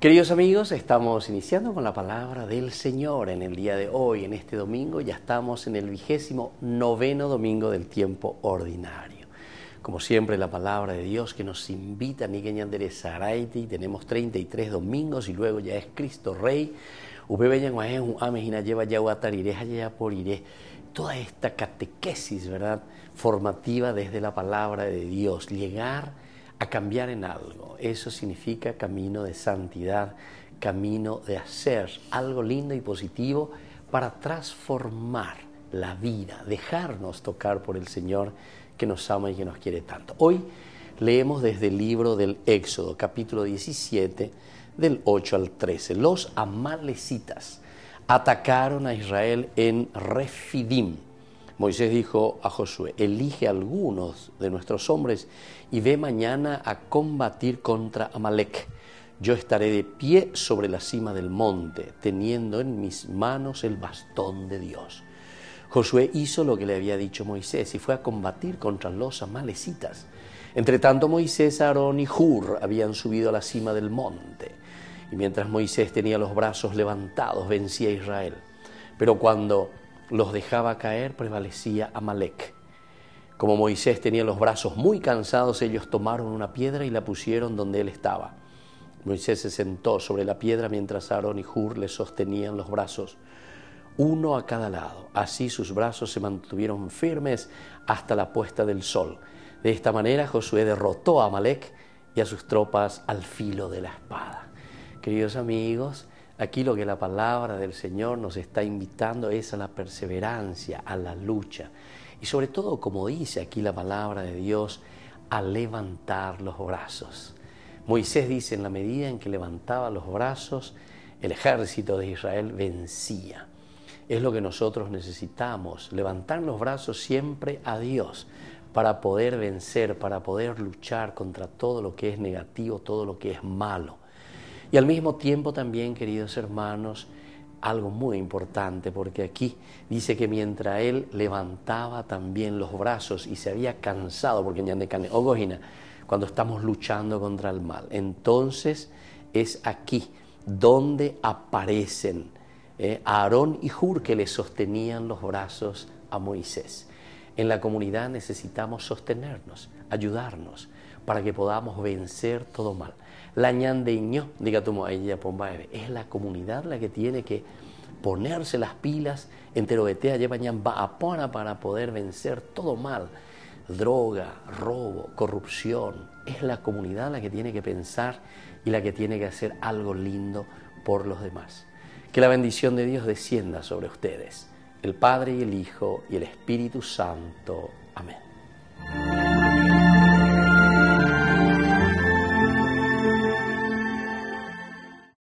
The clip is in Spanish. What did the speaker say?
Queridos amigos, estamos iniciando con la palabra del Señor en el día de hoy, en este domingo, ya estamos en el vigésimo noveno domingo del tiempo ordinario. Como siempre, la palabra de Dios que nos invita a Andrés Araiti, tenemos 33 domingos y luego ya es Cristo Rey. Toda esta catequesis, ¿verdad? Formativa desde la palabra de Dios, llegar a cambiar en algo. Eso significa camino de santidad, camino de hacer algo lindo y positivo para transformar la vida, dejarnos tocar por el Señor que nos ama y que nos quiere tanto. Hoy leemos desde el libro del Éxodo, capítulo 17, del 8 al 13. Los amalecitas atacaron a Israel en Refidim Moisés dijo a Josué, elige algunos de nuestros hombres y ve mañana a combatir contra Amalek. Yo estaré de pie sobre la cima del monte, teniendo en mis manos el bastón de Dios. Josué hizo lo que le había dicho Moisés y fue a combatir contra los amalecitas. Entre tanto Moisés, Aarón y Hur habían subido a la cima del monte. Y mientras Moisés tenía los brazos levantados, vencía a Israel. Pero cuando los dejaba caer, prevalecía Amalek. Como Moisés tenía los brazos muy cansados, ellos tomaron una piedra y la pusieron donde él estaba. Moisés se sentó sobre la piedra mientras Aarón y Hur le sostenían los brazos, uno a cada lado. Así sus brazos se mantuvieron firmes hasta la puesta del sol. De esta manera Josué derrotó a Amalek y a sus tropas al filo de la espada. Queridos amigos, Aquí lo que la palabra del Señor nos está invitando es a la perseverancia, a la lucha. Y sobre todo, como dice aquí la palabra de Dios, a levantar los brazos. Moisés dice, en la medida en que levantaba los brazos, el ejército de Israel vencía. Es lo que nosotros necesitamos, levantar los brazos siempre a Dios para poder vencer, para poder luchar contra todo lo que es negativo, todo lo que es malo. Y al mismo tiempo también, queridos hermanos, algo muy importante, porque aquí dice que mientras él levantaba también los brazos y se había cansado, porque oh, cuando estamos luchando contra el mal, entonces es aquí donde aparecen eh, Aarón y Hur que le sostenían los brazos a Moisés. En la comunidad necesitamos sostenernos, ayudarnos para que podamos vencer todo mal. La ñandeño, diga tu ella es la comunidad la que tiene que ponerse las pilas betea lleva ñamba apona para poder vencer todo mal. Droga, robo, corrupción. Es la comunidad la que tiene que pensar y la que tiene que hacer algo lindo por los demás. Que la bendición de Dios descienda sobre ustedes, el Padre y el Hijo y el Espíritu Santo. Amén.